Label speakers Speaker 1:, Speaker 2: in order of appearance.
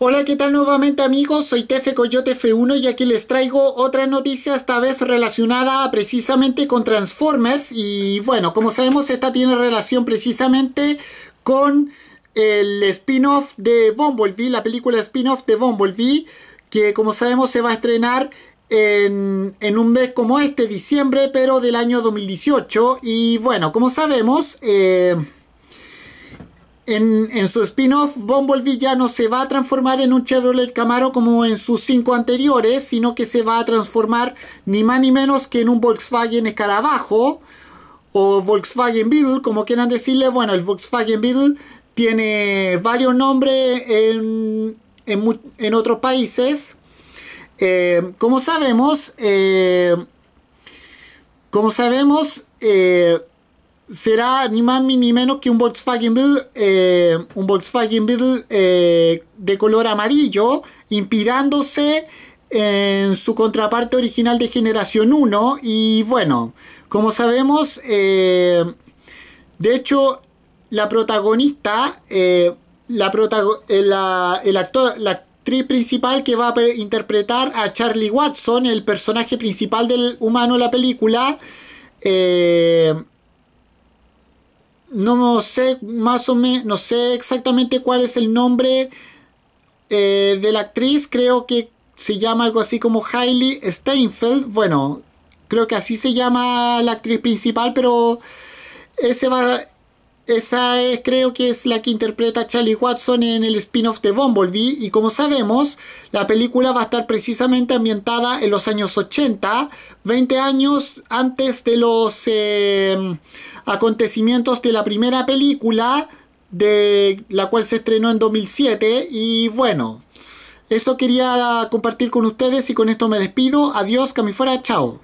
Speaker 1: Hola, ¿qué tal nuevamente amigos? Soy Tefe Coyote F1 y aquí les traigo otra noticia, esta vez relacionada precisamente con Transformers. Y bueno, como sabemos, esta tiene relación precisamente con el spin-off de Bumblebee, la película spin-off de Bumblebee, que como sabemos se va a estrenar en, en, un mes como este, diciembre, pero del año 2018. Y bueno, como sabemos... Eh, en, su spin-off, Bumblebee ya no se va a transformar en un Chevrolet Camaro como en sus cinco anteriores, sino que se va a transformar ni más ni menos que en un Volkswagen Escarabajo o Volkswagen Beetle, como quieran decirle. Bueno, el Volkswagen Beetle tiene varios nombres en, otros países. Eh, como sabemos, eh, como sabemos, eh, será ni más ni menos que un Volkswagen Beetle, eh, un Volkswagen Beetle eh, de color amarillo, inspirándose en su contraparte original de generación 1 y bueno, como sabemos, eh, de hecho, la protagonista, la, el actor, la actriz principal que va a interpretar a Charlie Watson, el personaje principal del humano en la película, eh, no sé más o menos, no sé exactamente cuál es el nombre eh, de la actriz, creo que se llama algo así como Hailey Steinfeld, bueno, creo que así se llama la actriz principal, pero ese va, esa es, creo que es la que interpreta Charlie Watson en el spin-off de Bumblebee y como sabemos, la película va a estar precisamente ambientada en los años 80, 20 años antes de los eh, acontecimientos de la primera película, de la cual se estrenó en 2007 y bueno, eso quería compartir con ustedes y con esto me despido. Adiós, Camifora, chao.